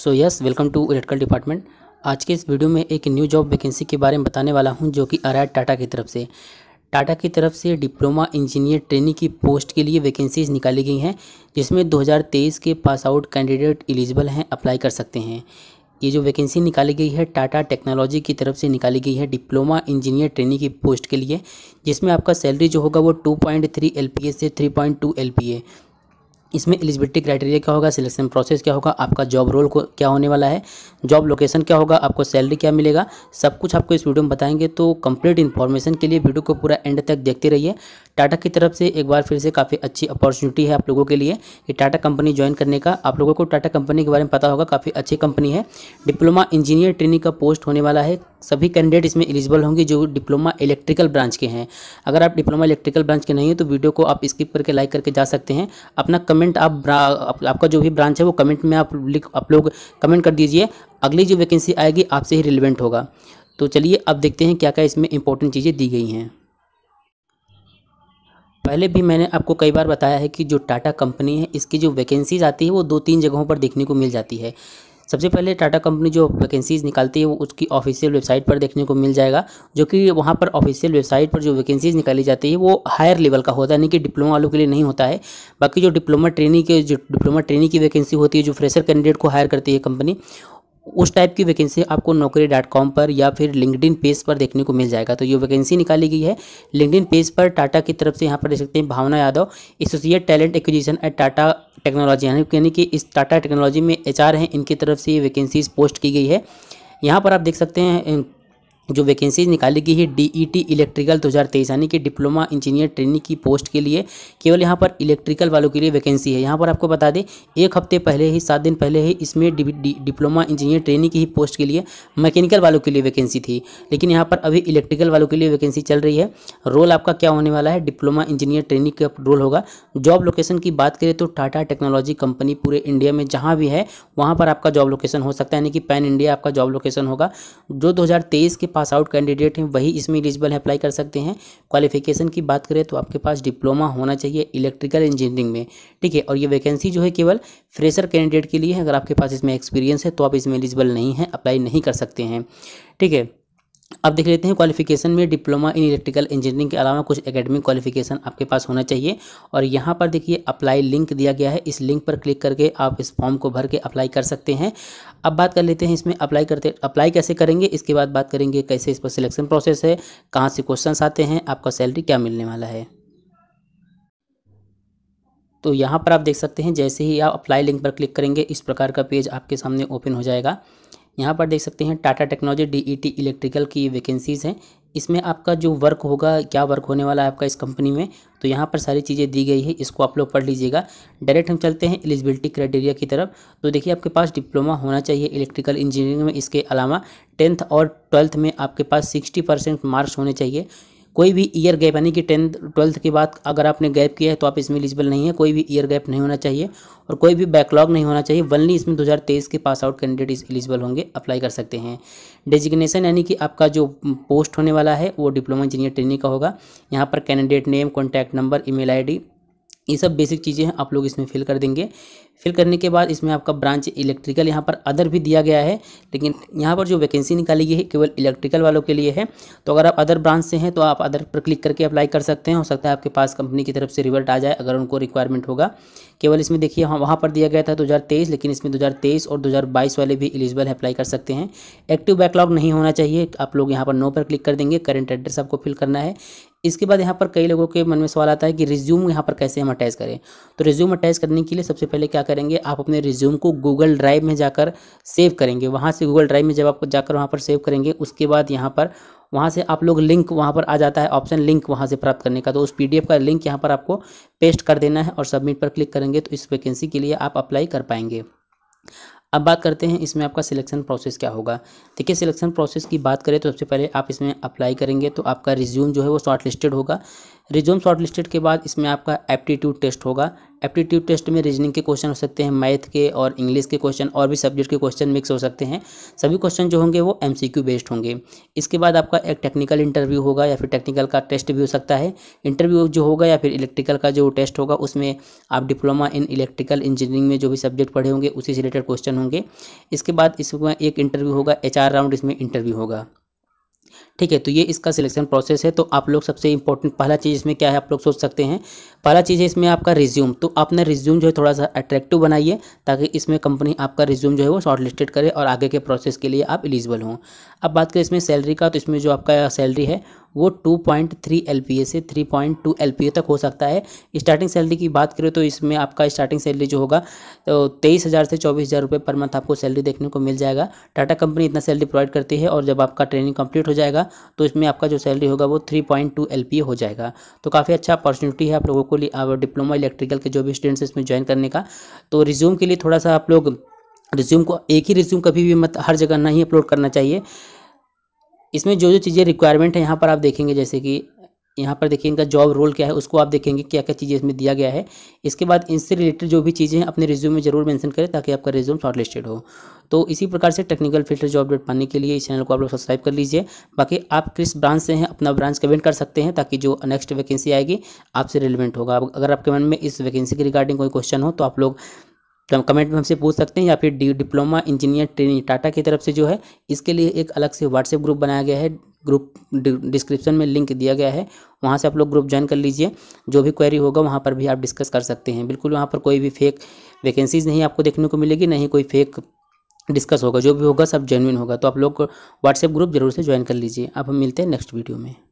so yes welcome to electrical department आज के इस वीडियो में एक न्यू जॉब वैकेंसी के बारे में बताने वाला हूं जो कि आ रहा है टाटा की तरफ से टाटा की तरफ से डिप्लोमा इंजीनियर ट्रेनिंग की पोस्ट के लिए वैकेंसीज निकाली गई हैं जिसमें 2023 के पास आउट कैंडिडेट एलिजिबल हैं अप्लाई कर सकते हैं ये जो वैकेंसी निकाली गई है टाटा टेक्नोलॉजी की तरफ से निकाली गई है डिप्लोमा इंजीनियर ट्रेनिंग की पोस्ट के लिए जिसमें आपका सैलरी जो होगा वो टू पॉइंट से थ्री पॉइंट इसमें एलिजिबिलिटी क्राइटेरिया क्या होगा सिलेक्शन प्रोसेस क्या होगा आपका जॉब रोल को क्या होने वाला है जॉब लोकेशन क्या होगा आपको सैलरी क्या मिलेगा सब कुछ आपको इस वीडियो में बताएंगे तो कंप्लीट इन्फॉर्मेशन के लिए वीडियो को पूरा एंड तक देखते रहिए टाटा की तरफ से एक बार फिर से काफ़ी अच्छी अपॉर्चुनिटी है आप लोगों के लिए कि टाटा कंपनी ज्वाइन करने का आप लोगों को टाटा कंपनी के बारे में पता होगा काफ़ी अच्छी कंपनी है डिप्लोमा इंजीनियर ट्रेनिंग का पोस्ट होने वाला है सभी कैंडिडेट इसमें एलिजिबल होंगे जो डिप्लोमा इलेक्ट्रिकल ब्रांच के हैं अगर आप डिप्लोमा इलेक्ट्रिकल ब्रांच के नहीं हो तो वीडियो को आप स्किप करके लाइक करके जा सकते हैं अपना कमेंट आप, आप आपका जो भी ब्रांच है वो कमेंट में आप लिख आप लोग कमेंट कर दीजिए अगली जो वैकेंसी आएगी आपसे ही रिलेवेंट होगा तो चलिए अब देखते हैं क्या क्या इसमें इंपॉर्टेंट चीज़ें दी गई हैं पहले भी मैंने आपको कई बार बताया है कि जो टाटा कंपनी है इसकी जो वैकेंसीज आती है वो दो तीन जगहों पर देखने को मिल जाती है सबसे पहले टाटा कंपनी जो वैकेंसीज़ निकालती है वो उसकी ऑफिशियल वेबसाइट पर देखने को मिल जाएगा जो कि वहाँ पर ऑफिशियल वेबसाइट पर जो वैकेंसीज़ निकाली जाती है वो हायर लेवल का होता है यानी कि डिप्लोमा वालों के लिए नहीं होता है बाकी जो डिप्लोमा ट्रेनिंग के जो डिप्लोमा ट्रेनिंग की वैकेंसी होती है जो फ्रेशर कैंडिडेट को हायर करती है कंपनी उस टाइप की वैकेंसी आपको नौकरी डॉट कॉम पर या फिर लिंकडिन पेज पर देखने को मिल जाएगा तो ये वैकेंसी निकाली गई है लिंकडिन पेज पर टाटा की तरफ से यहाँ पर देख सकते हैं Bhavna Yadav associate talent acquisition at Tata technology यानी कि इस टाटा टेक्नोलॉजी में एच हैं इनकी तरफ से ये वैकेंसीज पोस्ट की गई है यहाँ पर आप देख सकते हैं जो वैकेंसीज निकाली गई है डीईटी इलेक्ट्रिकल 2023 यानी कि डिप्लोमा इंजीनियर ट्रेनिंग की पोस्ट के लिए केवल यहाँ पर इलेक्ट्रिकल वालों के लिए वैकेंसी है यहाँ पर आपको बता दें एक हफ्ते पहले ही सात दिन पहले ही इसमें डिप्लोमा इंजीनियर ट्रेनिंग की ही पोस्ट के लिए मैकेनिकल वालों के लिए वैकेंसी थी लेकिन यहाँ पर अभी इलेक्ट्रिकल वालों के लिए वैकेंसी चल रही है रोल आपका क्या होने वाला है डिप्लोमा इंजीनियर ट्रेनिंग का रोल होगा जॉब लोकेशन की बात करें तो टाटा टेक्नोलॉजी कंपनी पूरे इंडिया में जहाँ भी है वहाँ पर आपका जॉब लोकेशन हो सकता है यानी कि पैन इंडिया आपका जॉब लोकेशन होगा जो दो के पास आउट कैंडिडेट हैं वही इसमें एलिजिबल अप्लाई कर सकते हैं क्वालिफिकेशन की बात करें तो आपके पास डिप्लोमा होना चाहिए इलेक्ट्रिकल इंजीनियरिंग में ठीक है और ये वैकेंसी जो है केवल फ्रेशर कैंडिडेट के लिए है अगर आपके पास इसमें एक्सपीरियंस है तो आप इसमें एलिजिबल नहीं है अप्लाई नहीं कर सकते हैं ठीक है अब देख लेते हैं क्वालिफिकेशन में डिप्लोमा इन इलेक्ट्रिकल इंजीनियरिंग के अलावा कुछ एकेडमिक क्वालिफिकेशन आपके पास होना चाहिए और यहाँ पर देखिए अप्लाई लिंक दिया गया है इस लिंक पर क्लिक करके आप इस फॉर्म को भर के अप्लाई कर सकते हैं अब बात कर लेते हैं इसमें अप्लाई करते अप्लाई कैसे करेंगे इसके बाद बात करेंगे कैसे इस पर सिलेक्शन प्रोसेस है कहाँ से क्वेश्चन आते हैं आपका सैलरी क्या मिलने वाला है तो यहाँ पर आप देख सकते हैं जैसे ही आप अप्लाई लिंक पर क्लिक करेंगे इस प्रकार का पेज आपके सामने ओपन हो जाएगा यहाँ पर देख सकते हैं टाटा टेक्नोलॉजी डीईटी इलेक्ट्रिकल की वैकेंसीज़ हैं इसमें आपका जो वर्क होगा क्या वर्क होने वाला है आपका इस कंपनी में तो यहाँ पर सारी चीज़ें दी गई है इसको आप लोग पढ़ लीजिएगा डायरेक्ट हम चलते हैं एलिजिबिलिटी क्राइटेरिया की तरफ तो देखिए आपके पास डिप्लोमा होना चाहिए इलेक्ट्रिकल इंजीनियरिंग में इसके अलावा टेंथ और ट्वेल्थ में आपके पास सिक्सटी परसेंट मार्क्स होने चाहिए कोई भी ईयर गैप यानी कि टेंथ ट्वेल्थ के बाद अगर आपने गैप किया है तो आप इसमें एलिजिबल नहीं है कोई भी ईयर गैप नहीं होना चाहिए और कोई भी बैकलॉग नहीं होना चाहिए वनली इसमें 2023 के पास आउट कैंडिडेट एलिजिबल होंगे अप्लाई कर सकते हैं डेजिग्नेशन यानी कि आपका जो पोस्ट होने वाला है वो डिप्लोमा इंजीनियर ट्रेनिंग का होगा यहाँ पर candidate name contact number email ये सब बेसिक चीज़ें हैं आप लोग इसमें फिल कर देंगे फिल करने के बाद इसमें आपका ब्रांच इलेक्ट्रिकल यहाँ पर अदर भी दिया गया है लेकिन यहाँ पर जो वैकेंसी निकाली गई है केवल इलेक्ट्रिकल वालों के लिए है तो अगर आप अदर ब्रांच से हैं तो आप अदर पर क्लिक करके अप्लाई कर सकते हैं हो सकता है आपके पास कंपनी की तरफ से रिवर्ट आ जाए अगर उनको रिक्वायरमेंट होगा केवल इसमें देखिए हाँ वहाँ पर दिया गया था दो लेकिन इसमें दो और दो वाले भी एलिजिबल है अप्लाई कर सकते हैं एक्टिव बैकलॉग नहीं होना चाहिए आप लोग यहाँ पर नो पर क्लिक कर देंगे करेंट एड्रेस आपको फिल करना है इसके बाद यहाँ पर कई लोगों के मन में सवाल आता है कि रिज्यूम यहाँ पर कैसे हम अटैच करें तो रिज्यूम अटैच करने के लिए सबसे पहले क्या करेंगे आप अपने रिज्यूम को गूगल ड्राइव में जाकर सेव करेंगे वहाँ से गूगल ड्राइव में जब आप जाकर वहाँ पर सेव करेंगे उसके बाद यहाँ पर वहाँ से आप लोग लिंक वहाँ पर आ जाता है ऑप्शन लिंक वहाँ से प्राप्त करने का तो उस पी का लिंक यहाँ पर आपको पेस्ट कर देना है और सबमिट पर क्लिक करेंगे तो इस वैकेंसी के लिए आप अप्लाई कर पाएंगे अब बात करते हैं इसमें आपका सिलेक्शन प्रोसेस क्या होगा देखिए सिलेक्शन प्रोसेस की बात करें तो सबसे पहले आप इसमें अप्लाई करेंगे तो आपका रिज्यूम जो है वो शॉर्ट लिस्टेड होगा रिज्यूम शॉर्टलिस्टेड के बाद इसमें आपका एप्टीट्यूड टेस्ट होगा एप्टीट्यूड टेस्ट में रीजनिंग के क्वेश्चन हो सकते हैं मैथ के और इंग्लिश के क्वेश्चन और भी सब्जेक्ट के क्वेश्चन मिक्स हो सकते हैं सभी क्वेश्चन जो होंगे वो एमसीक्यू बेस्ड होंगे इसके बाद आपका एक टेक्निकल इंटरव्यू होगा या फिर टेक्निकल का टेस्ट भी हो सकता है इंटरव्यू जो होगा या फिर इलेक्ट्रिकल का जो टेस्ट होगा उसमें आप डिप्लोमा इन इलेक्ट्रिकल इंजीनियरिंग में जो भी सब्जेक्ट पढ़े होंगे उसी से रिलेटेड क्वेश्चन होंगे इसके बाद इसमें एक इंटरव्यू होगा एच राउंड इसमें इंटरव्यू होगा ठीक है तो ये इसका सिलेक्शन प्रोसेस है तो आप लोग सबसे इंपॉर्टेंट पहला चीज़ इसमें क्या है आप लोग सोच सकते हैं पहला चीज़ है इसमें आपका रिज्यूम तो आपने रिज्यूम जो है थोड़ा सा अट्रैक्टिव बनाइए ताकि इसमें कंपनी आपका रिज्यूम जो है वो शॉर्टलिस्टेड करे और आगे के प्रोसेस के लिए आप एलिजिबल हों अब बात करें इसमें सैलरी का तो इसमें जो आपका सैलरी है वो 2.3 पॉइंट से 3.2 पॉइंट तक हो सकता है स्टार्टिंग सैलरी की बात करें तो इसमें आपका स्टार्टिंग सैलरी जो होगा तो तेईस हज़ार से चौबीस हज़ार रुपये पर मंथ आपको सैलरी देखने को मिल जाएगा टाटा कंपनी इतना सैलरी प्रोवाइड करती है और जब आपका ट्रेनिंग कंप्लीट हो जाएगा तो इसमें आपका जो सैलरी होगा वो three point two L P हो जाएगा तो काफ़ी अच्छा अपॉर्चुनिटी है आप लोगों को लिए डिप्लोमा इलेक्ट्रिकल के जो भी स्टूडेंट्स इसमें ज्वाइन करने का तो रिज्यूम के लिए थोड़ा सा आप लोग रिज्यूम को एक ही रिज्यूम कभी भी मत हर जगह नहीं अपलोड करना चाहिए इसमें जो जो चीज़ें रिक्वायरमेंट है यहाँ पर आप देखेंगे जैसे कि यहाँ पर देखिए इनका जॉब रोल क्या है उसको आप देखेंगे क्या क्या चीज़ें इसमें दिया गया है इसके बाद इनसे रिलेटेड जो भी चीज़ें हैं अपने रिज्यूम में जरूर मेंशन करें ताकि आपका रिज्यूम शॉर्टलिस्टेड हो तो इसी प्रकार से टेक्निकल फील्ड जॉब अपडेट पाने के लिए इस चैनल को आप लोग सब्सक्राइब कर लीजिए बाकी आप किस ब्रांच से हैं अपना ब्रांच कमेंट कर सकते हैं ताकि जो नेक्स्ट वैकेंसी आएगी आपसे रिलेवेंट होगा अगर आपके मन में इस वैकेंसी के रिगार्डिंग कोई क्वेश्चन हो तो आप लोग तो हम कमेंट में हमसे पूछ सकते हैं या फिर डिप्लोमा इंजीनियर ट्रेनिंग टाटा की तरफ से जो है इसके लिए एक अलग से व्हाट्सएप ग्रुप बनाया गया है ग्रुप डिस्क्रिप्शन में लिंक दिया गया है वहाँ से आप लोग ग्रुप ज्वाइन कर लीजिए जो भी क्वेरी होगा वहाँ पर भी आप डिस्कस कर सकते हैं बिल्कुल वहाँ पर कोई भी फेक वैकेंसीज़ नहीं आपको देखने को मिलेगी नहीं कोई फेक डिस्कस होगा जो भी होगा सब जेनविन होगा तो आप लोग व्हाट्सएप ग्रुप जरूर से ज्वाइन कर लीजिए अब हम मिलते हैं नेक्स्ट वीडियो में